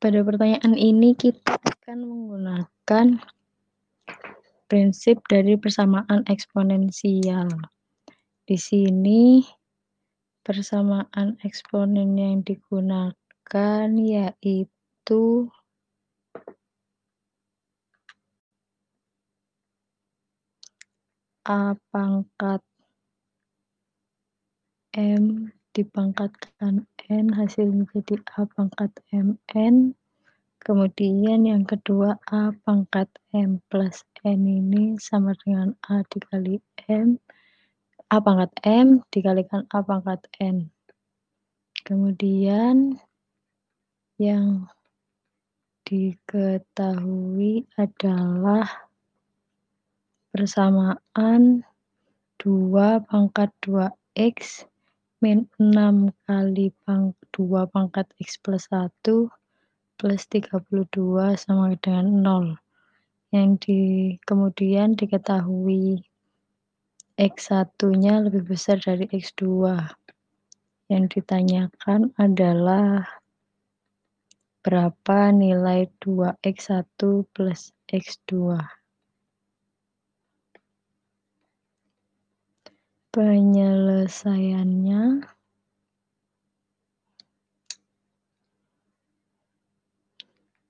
Pada pertanyaan ini kita akan menggunakan prinsip dari persamaan eksponensial. Di sini persamaan eksponen yang digunakan yaitu A pangkat M dipangkatkan N hasil menjadi A pangkat MN kemudian yang kedua A pangkat M plus N ini sama dengan A dikali M A pangkat M dikalikan A pangkat N kemudian yang diketahui adalah persamaan 2 pangkat 2x Min 6 kali pang 2 pangkat X plus 1 plus 32 sama dengan 0. Yang di, kemudian diketahui X1-nya lebih besar dari X2. Yang ditanyakan adalah berapa nilai 2X1 plus X2. penyelesaiannya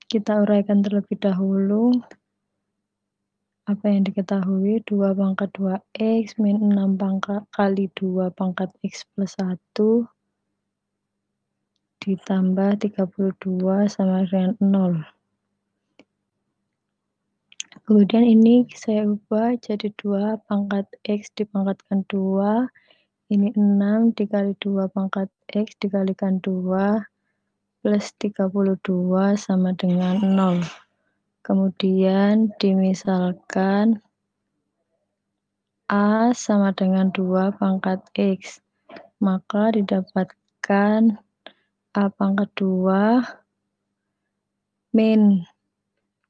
kita uraikan terlebih dahulu apa yang diketahui 2 pangkat 2x min 6 pangkat kali 2 pangkat x plus 1 ditambah 32 sama dengan 0. Kemudian ini saya ubah jadi 2 pangkat X dipangkatkan 2. Ini 6 dikali 2 pangkat X dikalikan 2 plus 32 sama dengan 0. Kemudian dimisalkan A sama dengan 2 pangkat X. Maka didapatkan A pangkat 2 min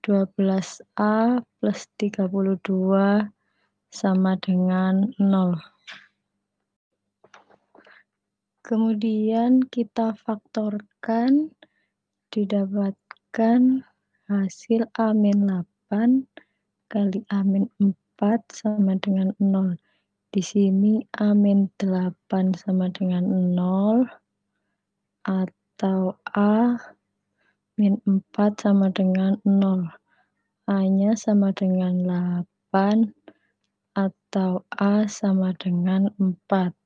12A plus 32 sama dengan 0. Kemudian kita faktorkan didapatkan hasil A min 8 kali A min 4 sama dengan 0. Di sini A min 8 sama dengan 0 atau A Min 4 sama dengan 0. A-nya sama dengan 8 atau A sama dengan 4.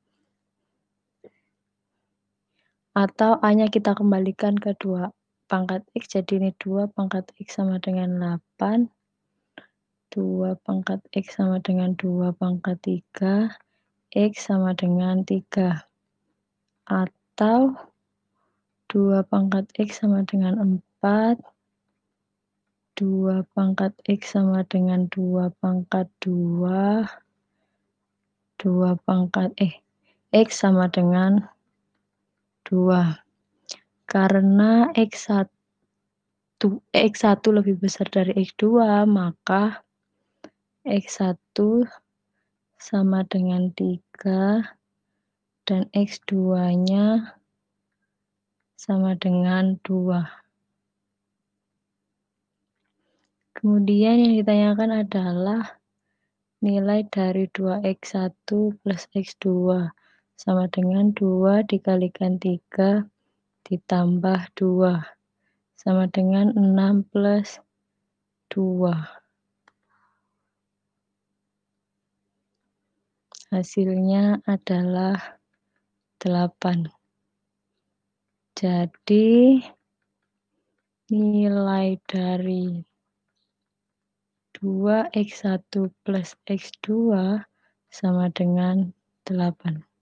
Atau A-nya kita kembalikan ke 2 pangkat X, jadi ini 2 pangkat X sama dengan 8. 2 pangkat X sama dengan 2 pangkat 3. X sama dengan 3. Atau 2 pangkat X sama dengan 4. 2 pangkat X sama dengan 2 pangkat 2. 2 pangkat, eh, X sama dengan 2. Karena X1, X1 lebih besar dari X2, maka X1 sama dengan 3 dan X2-nya sama dengan 2. Kemudian yang ditanyakan adalah nilai dari 2x1 plus x2 sama dengan 2 dikalikan 3 ditambah 2 sama dengan 6 plus 2. hasilnya adalah 8. Jadi nilai dari 2x1 plus x2 sama dengan 8.